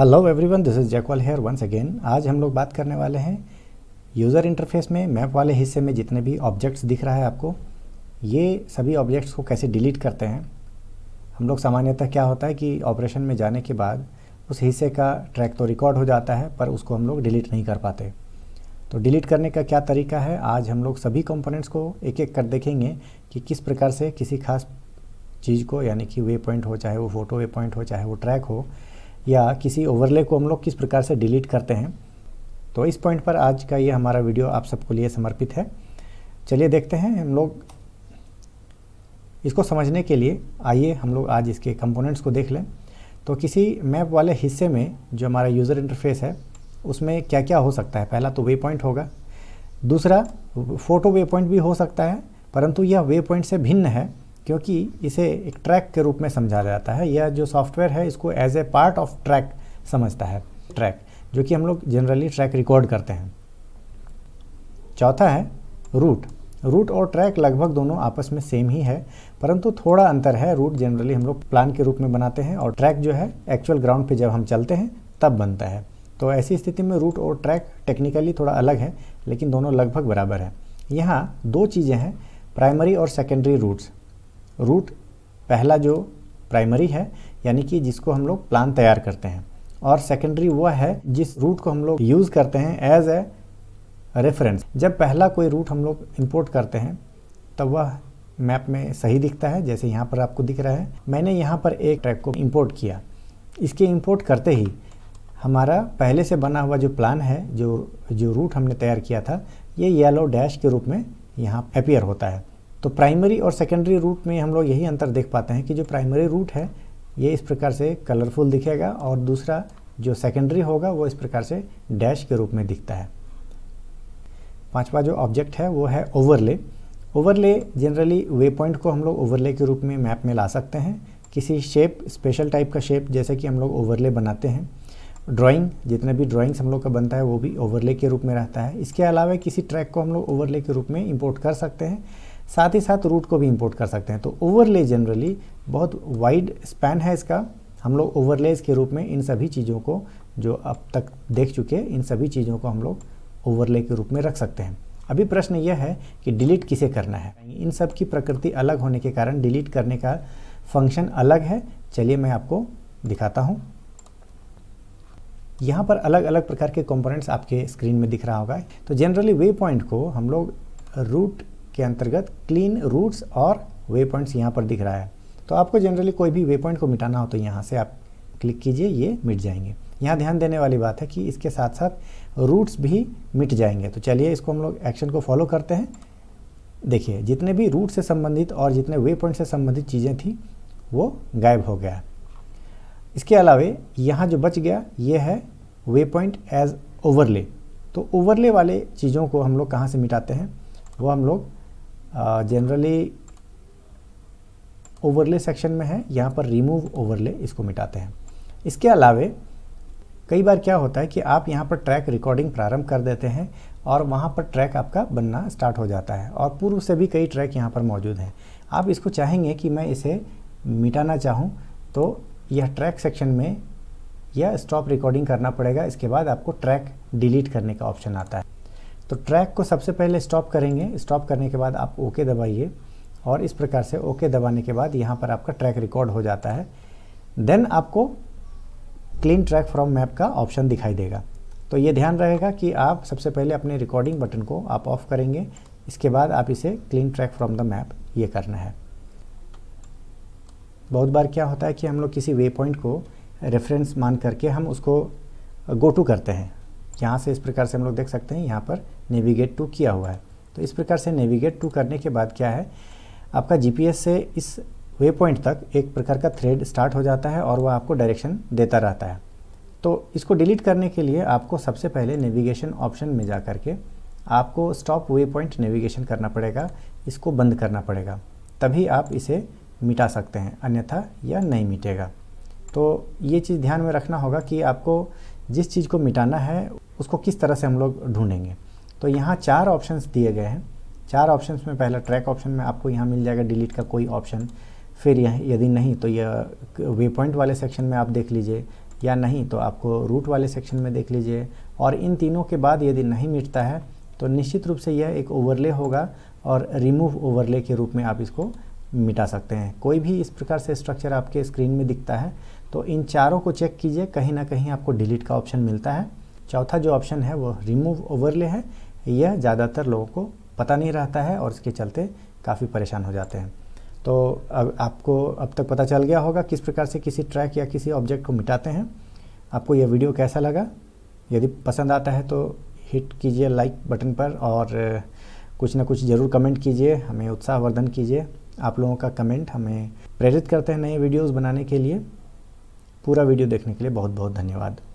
hello everyone this is Jakwal here once again आज हम लोग बात करने वाले हैं यूज़र इंटरफेस में मैप वाले हिस्से में जितने भी ऑब्जेक्ट्स दिख रहा है आपको ये सभी ऑब्जेक्ट्स को कैसे डिलीट करते हैं हम लोग सामान्यतः क्या होता है कि ऑपरेशन में जाने के बाद उस हिस्से का ट्रैक तो रिकॉर्ड हो जाता है पर उसको हम लोग डिलीट नहीं कर पाते तो डिलीट करने का क्या तरीका है आज हम लोग सभी कंपोनेंट्स को एक एक कर देखेंगे कि किस प्रकार से किसी खास चीज़ को यानी कि वे पॉइंट हो चाहे वो फोटो वे पॉइंट हो चाहे वो ट्रैक हो या किसी ओवरले को हम लोग किस प्रकार से डिलीट करते हैं तो इस पॉइंट पर आज का ये हमारा वीडियो आप सबको लिए समर्पित है चलिए देखते हैं हम लोग इसको समझने के लिए आइए हम लोग आज इसके कंपोनेंट्स को देख लें तो किसी मैप वाले हिस्से में जो हमारा यूज़र इंटरफेस है उसमें क्या क्या हो सकता है पहला तो वे पॉइंट होगा दूसरा फ़ोटो वे पॉइंट भी हो सकता है परंतु यह वे पॉइंट से भिन्न है क्योंकि इसे एक ट्रैक के रूप में समझा जाता है यह जो सॉफ्टवेयर है इसको as a part of track समझता है ट्रैक जो कि हम लोग जनरली ट्रैक रिकॉर्ड करते हैं चौथा है रूट रूट और ट्रैक लगभग दोनों आपस में सेम ही है परंतु थोड़ा अंतर है रूट जनरली हम लोग प्लान के रूप में बनाते हैं और ट्रैक जो है एक्चुअल ग्राउंड पे जब हम चलते हैं तब बनता है तो ऐसी स्थिति में रूट और ट्रैक टेक्निकली थोड़ा अलग है लेकिन दोनों लगभग बराबर है यहाँ दो चीज़ें हैं प्राइमरी और सेकेंडरी रूट्स रूट पहला जो प्राइमरी है यानी कि जिसको हम लोग प्लान तैयार करते हैं और सेकेंडरी वह है जिस रूट को हम लोग यूज़ करते हैं एज ए रेफरेंस जब पहला कोई रूट हम लोग इम्पोर्ट करते हैं तब वह मैप में सही दिखता है जैसे यहाँ पर आपको दिख रहा है मैंने यहाँ पर एक ट्रैक को इम्पोर्ट किया इसके इम्पोर्ट करते ही हमारा पहले से बना हुआ जो प्लान है जो जो रूट हमने तैयार किया था ये येलो डैश के रूप में यहाँ अपियर होता है तो प्राइमरी और सेकेंडरी रूट में हम लोग यही अंतर देख पाते हैं कि जो प्राइमरी रूट है ये इस प्रकार से कलरफुल दिखेगा और दूसरा जो सेकेंडरी होगा वो इस प्रकार से डैश के रूप में दिखता है पांचवा जो ऑब्जेक्ट है वो है overlay overlay generally waypoint को हम लोग ओवरले के रूप में मैप में ला सकते हैं किसी शेप स्पेशल टाइप का शेप जैसे कि हम लोग ओवरले बनाते हैं ड्राइंग जितने भी ड्राइंग्स हम लोग का बनता है वो भी ओवरले के रूप में रहता है इसके अलावा किसी ट्रैक को हम लोग ओवरले के रूप में इम्पोर्ट कर सकते हैं साथ ही साथ रूट को भी इंपोर्ट कर सकते हैं तो ओवरले जनरली बहुत वाइड स्पैन है इसका हम लोग ओवरलेज के रूप में इन सभी चीज़ों को जो अब तक देख चुके हैं इन सभी चीज़ों को हम लोग ओवरले के रूप में रख सकते हैं अभी प्रश्न यह है कि डिलीट किसे करना है इन सब की प्रकृति अलग होने के कारण डिलीट करने का फंक्शन अलग है चलिए मैं आपको दिखाता हूँ यहाँ पर अलग अलग प्रकार के कंपोनेंट्स आपके स्क्रीन में दिख रहा होगा तो जनरली वे पॉइंट को हम लोग रूट के अंतर्गत क्लीन रूट्स और वे पॉइंट्स यहाँ पर दिख रहा है तो आपको जनरली कोई भी वे पॉइंट को मिटाना हो तो यहाँ से आप क्लिक कीजिए ये मिट जाएंगे यहाँ ध्यान देने वाली बात है कि इसके साथ साथ रूट्स भी मिट जाएंगे तो चलिए इसको हम लोग एक्शन को फॉलो करते हैं देखिए जितने भी रूट से संबंधित और जितने वे पॉइंट से संबंधित चीज़ें थी वो गायब हो गया इसके अलावे यहाँ जो बच गया ये है वे पॉइंट एज ओवरले तो ओवरले वाले चीज़ों को हम लोग कहाँ से मिटाते हैं वो हम लोग जनरली ओवरले सेक्शन में है यहाँ पर रिमूव ओवरले इसको मिटाते हैं इसके अलावे कई बार क्या होता है कि आप यहाँ पर ट्रैक रिकॉर्डिंग प्रारंभ कर देते हैं और वहाँ पर ट्रैक आपका बनना स्टार्ट हो जाता है और पूर्व से भी कई ट्रैक यहाँ पर मौजूद हैं आप इसको चाहेंगे कि मैं इसे मिटाना चाहूँ तो यह ट्रैक सेक्शन में यह स्टॉप रिकॉर्डिंग करना पड़ेगा इसके बाद आपको ट्रैक डिलीट करने का ऑप्शन आता है तो ट्रैक को सबसे पहले स्टॉप करेंगे स्टॉप करने के बाद आप ओके दबाइए और इस प्रकार से ओके दबाने के बाद यहाँ पर आपका ट्रैक रिकॉर्ड हो जाता है देन आपको क्लीन ट्रैक फ्रॉम मैप का ऑप्शन दिखाई देगा तो ये ध्यान रहेगा कि आप सबसे पहले अपने रिकॉर्डिंग बटन को आप ऑफ करेंगे इसके बाद आप इसे clean track from the map ये करना है बहुत बार क्या होता है कि हम लोग किसी वे पॉइंट को रेफरेंस मान करके हम उसको गो टू करते हैं यहाँ से इस प्रकार से हम लोग देख सकते हैं यहाँ पर नेविगेट टू किया हुआ है तो इस प्रकार से नेविगेट टू करने के बाद क्या है आपका जीपीएस से इस वे पॉइंट तक एक प्रकार का थ्रेड स्टार्ट हो जाता है और वह आपको डायरेक्शन देता रहता है तो इसको डिलीट करने के लिए आपको सबसे पहले नेविगेशन ऑप्शन में जा कर के आपको स्टॉप वे पॉइंट नेविगेशन करना पड़ेगा इसको बंद करना पड़ेगा तभी आप इसे मिटा सकते हैं अन्यथा यह नहीं मिटेगा तो ये चीज़ ध्यान में रखना होगा कि आपको जिस चीज़ को मिटाना है उसको किस तरह से हम लोग ढूंढेंगे तो यहाँ चार ऑप्शंस दिए गए हैं चार ऑप्शंस में पहला ट्रैक ऑप्शन में आपको यहाँ मिल जाएगा डिलीट का कोई ऑप्शन फिर यह यदि नहीं तो यह वे पॉइंट वाले सेक्शन में आप देख लीजिए या नहीं तो आपको रूट वाले सेक्शन में देख लीजिए और इन तीनों के बाद यदि नहीं मिटता है तो निश्चित रूप से यह एक ओवरले होगा और रिमूव ओवरले के रूप में आप इसको मिटा सकते हैं कोई भी इस प्रकार से स्ट्रक्चर आपके स्क्रीन में दिखता है तो इन चारों को चेक कीजिए कहीं ना कहीं आपको डिलीट का ऑप्शन मिलता है चौथा जो ऑप्शन है वो रिमूव ओवरले है यह ज़्यादातर लोगों को पता नहीं रहता है और इसके चलते काफ़ी परेशान हो जाते हैं तो अब आपको अब तक पता चल गया होगा किस प्रकार से किसी ट्रैक या किसी ऑब्जेक्ट को मिटाते हैं आपको यह वीडियो कैसा लगा यदि पसंद आता है तो हिट कीजिए लाइक बटन पर और कुछ ना कुछ ज़रूर कमेंट कीजिए हमें उत्साहवर्धन कीजिए आप लोगों का कमेंट हमें प्रेरित करते हैं नए वीडियोज़ बनाने के लिए पूरा वीडियो देखने के लिए बहुत बहुत धन्यवाद